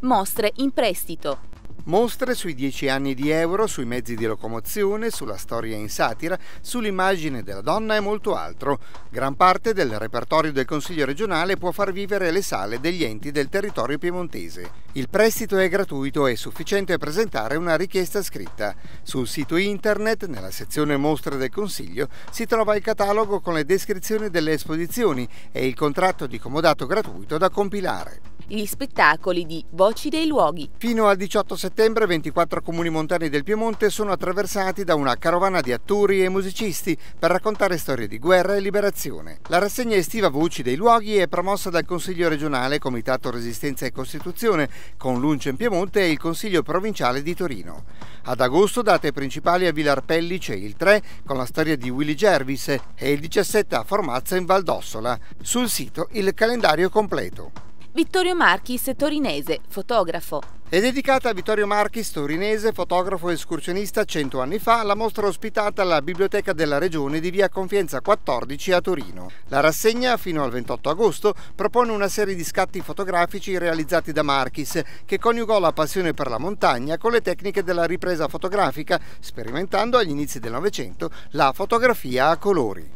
Mostre in prestito. Mostre sui dieci anni di euro, sui mezzi di locomozione, sulla storia in satira, sull'immagine della donna e molto altro. Gran parte del repertorio del Consiglio regionale può far vivere le sale degli enti del territorio piemontese. Il prestito è gratuito e è sufficiente presentare una richiesta scritta. Sul sito internet, nella sezione Mostre del Consiglio, si trova il catalogo con le descrizioni delle esposizioni e il contratto di comodato gratuito da compilare gli spettacoli di Voci dei Luoghi. Fino al 18 settembre 24 comuni montani del Piemonte sono attraversati da una carovana di attori e musicisti per raccontare storie di guerra e liberazione. La rassegna estiva Voci dei Luoghi è promossa dal Consiglio regionale Comitato Resistenza e Costituzione con l'Unce in Piemonte e il Consiglio provinciale di Torino. Ad agosto date principali a Vilarpellice il 3 con la storia di Willy Jervis e il 17 a Formazza in Valdossola. Sul sito il calendario completo. Vittorio Marchis, torinese, fotografo. È dedicata a Vittorio Marchis, torinese, fotografo e escursionista cento anni fa, la mostra ospitata alla Biblioteca della Regione di via Confienza 14 a Torino. La rassegna, fino al 28 agosto, propone una serie di scatti fotografici realizzati da Marchis, che coniugò la passione per la montagna con le tecniche della ripresa fotografica, sperimentando agli inizi del Novecento la fotografia a colori.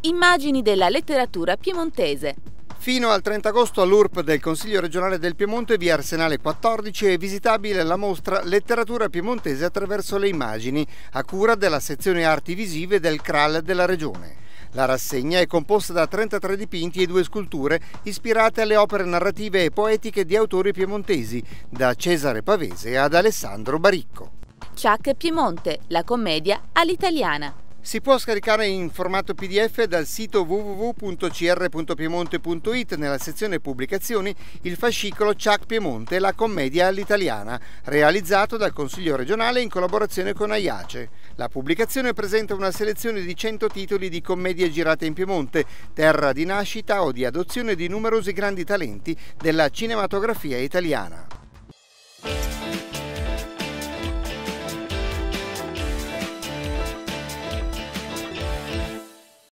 Immagini della letteratura piemontese. Fino al 30 agosto all'URP del Consiglio regionale del Piemonte via Arsenale 14 è visitabile la mostra Letteratura piemontese attraverso le immagini, a cura della sezione arti visive del CRAL della regione. La rassegna è composta da 33 dipinti e due sculture ispirate alle opere narrative e poetiche di autori piemontesi, da Cesare Pavese ad Alessandro Baricco. Chuck Piemonte, la commedia all'italiana. Si può scaricare in formato PDF dal sito www.cr.piemonte.it nella sezione pubblicazioni il fascicolo Ciac Piemonte, la commedia all'italiana, realizzato dal Consiglio regionale in collaborazione con AIACE. La pubblicazione presenta una selezione di 100 titoli di commedie girate in Piemonte, terra di nascita o di adozione di numerosi grandi talenti della cinematografia italiana.